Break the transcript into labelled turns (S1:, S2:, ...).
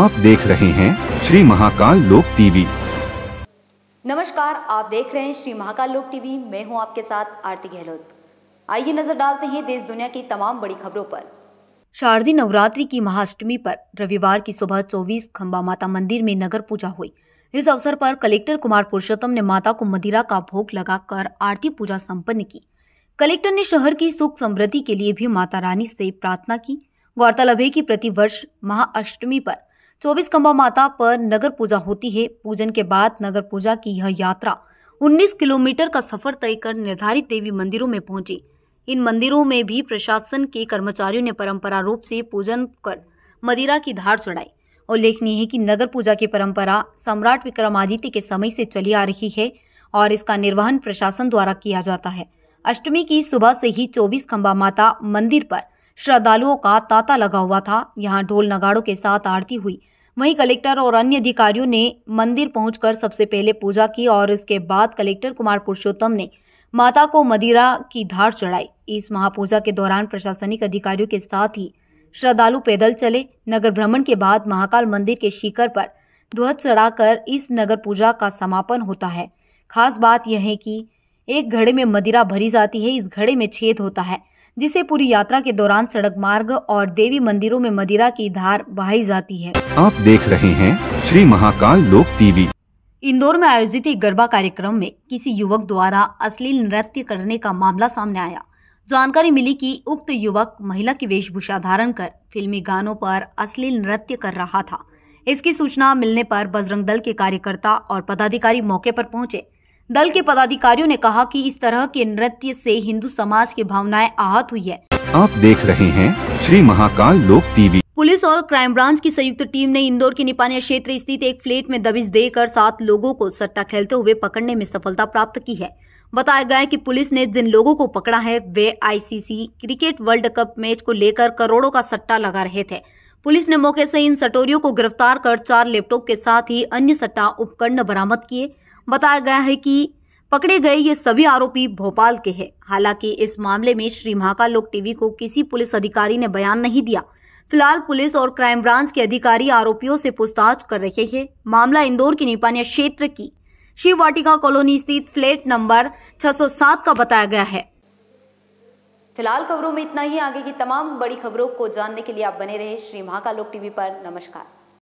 S1: आप देख रहे हैं श्री महाकाल लोक टीवी
S2: नमस्कार आप देख रहे हैं श्री महाकाल लोक टीवी मैं हूं आपके साथ आरती गहलोत आइए नजर डालते हैं देश दुनिया की तमाम बड़ी खबरों पर शारदीय नवरात्रि की महाअष्टमी पर रविवार की सुबह 24 खंबा माता मंदिर में नगर पूजा हुई इस अवसर पर कलेक्टर कुमार पुरुषोत्तम ने माता को मदिरा का भोग लगाकर आरती पूजा संपन्न की कलेक्टर ने शहर की सुख समृद्धि के लिए भी माता रानी से प्रार्थना की गौरतलब है कि प्रतिवर्ष महाअष्टमी पर चौबीस कम्बा माता पर नगर पूजा होती है पूजन के बाद नगर पूजा की यह यात्रा 19 किलोमीटर का सफर तय कर निर्धारित देवी मंदिरों में पहुंची इन मंदिरों में भी प्रशासन के कर्मचारियों ने परंपरा रूप से पूजन कर मदिरा की धार चढ़ाई उल्लेखनीय है कि नगर पूजा की परंपरा सम्राट विक्रमादित्य के समय से चली आ रही है और इसका निर्वहन प्रशासन द्वारा किया जाता है अष्टमी की सुबह से ही चौबीस खम्बा माता मंदिर पर श्रद्धालुओं का तांता लगा हुआ था यहाँ ढोल नगाड़ों के साथ आरती हुई वहीं कलेक्टर और अन्य अधिकारियों ने मंदिर पहुंचकर सबसे पहले पूजा की और इसके बाद कलेक्टर कुमार पुरुषोत्तम ने माता को मदिरा की धार चढ़ाई इस महापूजा के दौरान प्रशासनिक अधिकारियों के साथ ही श्रद्धालु पैदल चले नगर भ्रमण के बाद महाकाल मंदिर के शिखर पर ध्वज चढ़ाकर इस नगर पूजा का समापन होता है खास बात यह है कि एक घड़े में मदिरा भरी जाती है इस घड़े में छेद होता है जिसे पूरी यात्रा के दौरान सड़क मार्ग और देवी मंदिरों में मदिरा की धार बहाई जाती है
S1: आप देख रहे हैं श्री महाकाल लोक टीवी
S2: इंदौर में आयोजित एक गरबा कार्यक्रम में किसी युवक द्वारा अश्लील नृत्य करने का मामला सामने आया जानकारी मिली कि उक्त युवक महिला की वेशभूषा धारण कर फिल्मी गानों पर अश्लील नृत्य कर रहा था इसकी सूचना मिलने पर बजरंग दल के कार्यकर्ता और पदाधिकारी मौके पर पहुंचे दल के पदाधिकारियों ने कहा कि इस तरह के नृत्य से हिंदू समाज की भावनाएं आहत हुई है
S1: आप देख रहे हैं श्री महाकाल लोक टीवी
S2: पुलिस और क्राइम ब्रांच की संयुक्त टीम ने इंदौर के निपानिया क्षेत्र स्थित एक फ्लेट में दबिश देकर सात लोगों को सट्टा खेलते हुए पकड़ने में सफलता प्राप्त की है बताया गया कि पुलिस ने जिन लोगों को पकड़ा है वे ICC cricket world cup match को लेकर करोड़ों का सट्टा लगा रहे थे पुलिस ने मौके से इन सटोरियों को गिरफ्तार कर चार लैपटॉप के साथ ही अन्य सट्टा उपकरण बरामद किए बताया गया है कि पकड़े गए ये सभी आरोपी भोपाल के हैं हालांकि इस मामले में श्री महाकाल लोक टीवी को किसी पुलिस अधिकारी ने बयान नहीं दिया फिलहाल पुलिस और क्राइम ब्रांच के अधिकारी आरोपियों से पूछताछ कर रहे हैं मामला इंदौर के निपानिया क्षेत्र की शिव वाटिका कॉलोनी स्थित फ्लैट नंबर 607 का बताया गया है फिलहाल खबरों में इतना ही आगे की तमाम बड़ी खबरों को जानने के लिए आप बने रहे श्री महाकाल लोक टीवी पर नमस्कार